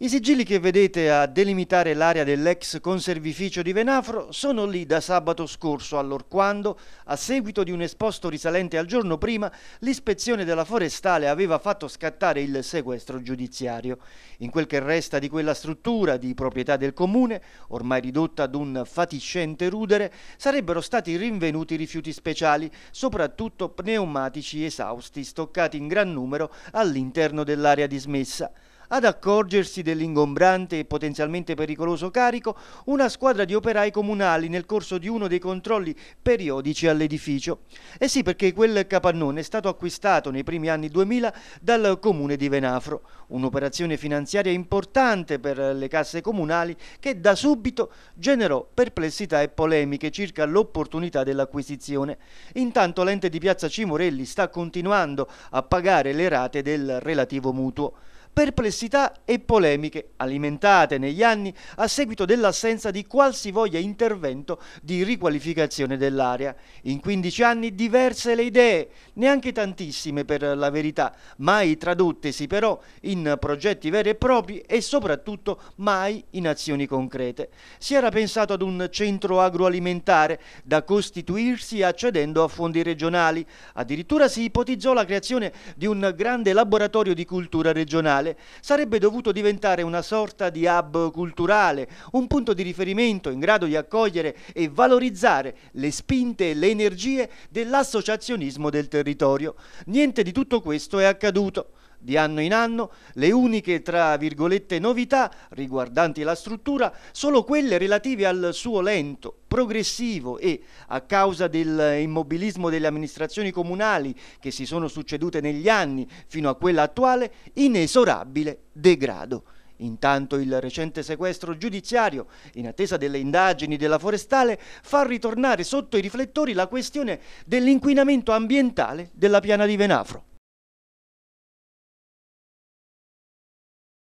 I sigilli che vedete a delimitare l'area dell'ex conservificio di Venafro sono lì da sabato scorso, allorquando, a seguito di un esposto risalente al giorno prima, l'ispezione della forestale aveva fatto scattare il sequestro giudiziario. In quel che resta di quella struttura di proprietà del comune, ormai ridotta ad un fatiscente rudere, sarebbero stati rinvenuti rifiuti speciali, soprattutto pneumatici esausti, stoccati in gran numero all'interno dell'area dismessa ad accorgersi dell'ingombrante e potenzialmente pericoloso carico una squadra di operai comunali nel corso di uno dei controlli periodici all'edificio. E eh sì, perché quel capannone è stato acquistato nei primi anni 2000 dal comune di Venafro, un'operazione finanziaria importante per le casse comunali che da subito generò perplessità e polemiche circa l'opportunità dell'acquisizione. Intanto l'ente di Piazza Cimorelli sta continuando a pagare le rate del relativo mutuo perplessità e polemiche alimentate negli anni a seguito dell'assenza di qualsivoglia intervento di riqualificazione dell'area. In 15 anni diverse le idee, neanche tantissime per la verità, mai tradottesi però in progetti veri e propri e soprattutto mai in azioni concrete. Si era pensato ad un centro agroalimentare da costituirsi accedendo a fondi regionali, addirittura si ipotizzò la creazione di un grande laboratorio di cultura regionale nazionale sarebbe dovuto diventare una sorta di hub culturale, un punto di riferimento in grado di accogliere e valorizzare le spinte e le energie dell'associazionismo del territorio. Niente di tutto questo è accaduto. Di anno in anno le uniche, tra virgolette, novità riguardanti la struttura sono quelle relative al suo lento, progressivo e, a causa dell'immobilismo delle amministrazioni comunali che si sono succedute negli anni fino a quella attuale, inesorabile degrado. Intanto il recente sequestro giudiziario, in attesa delle indagini della forestale, fa ritornare sotto i riflettori la questione dell'inquinamento ambientale della piana di Venafro.